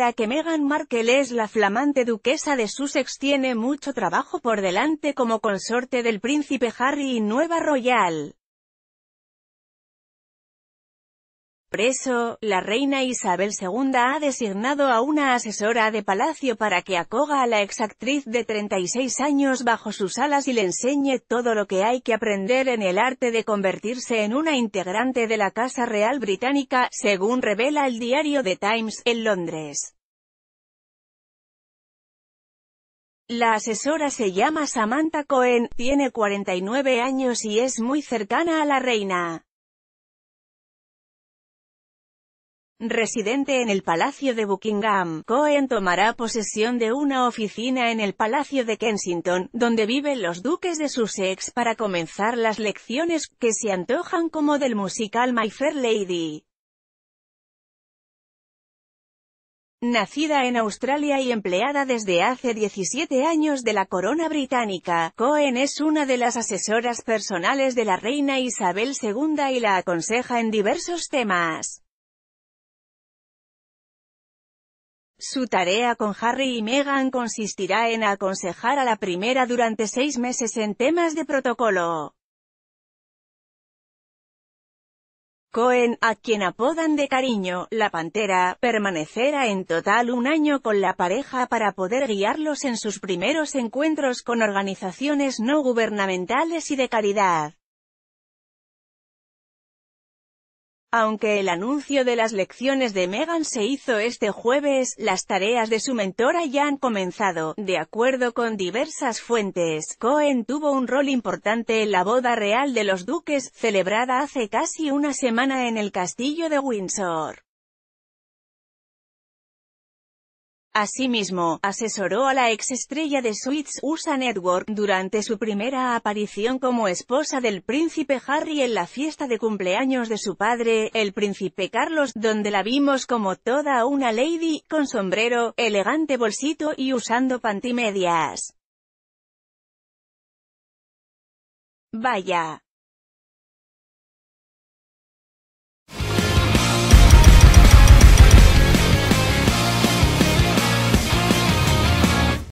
ahora que Meghan Markle es la flamante duquesa de Sussex tiene mucho trabajo por delante como consorte del príncipe Harry y nueva royal. Preso, la reina Isabel II ha designado a una asesora de palacio para que acoga a la exactriz de 36 años bajo sus alas y le enseñe todo lo que hay que aprender en el arte de convertirse en una integrante de la Casa Real Británica, según revela el diario The Times, en Londres. La asesora se llama Samantha Cohen, tiene 49 años y es muy cercana a la reina. residente en el Palacio de Buckingham, Cohen tomará posesión de una oficina en el Palacio de Kensington, donde viven los duques de Sussex para comenzar las lecciones, que se antojan como del musical My Fair Lady. Nacida en Australia y empleada desde hace 17 años de la corona británica, Cohen es una de las asesoras personales de la reina Isabel II y la aconseja en diversos temas. Su tarea con Harry y Meghan consistirá en aconsejar a la primera durante seis meses en temas de protocolo. Cohen, a quien apodan de cariño, la Pantera, permanecerá en total un año con la pareja para poder guiarlos en sus primeros encuentros con organizaciones no gubernamentales y de caridad. Aunque el anuncio de las lecciones de Meghan se hizo este jueves, las tareas de su mentora ya han comenzado. De acuerdo con diversas fuentes, Cohen tuvo un rol importante en la boda real de los duques, celebrada hace casi una semana en el castillo de Windsor. Asimismo, asesoró a la ex estrella de Suits USA Network durante su primera aparición como esposa del príncipe Harry en la fiesta de cumpleaños de su padre, el príncipe Carlos, donde la vimos como toda una lady, con sombrero, elegante bolsito y usando pantimedias. Vaya.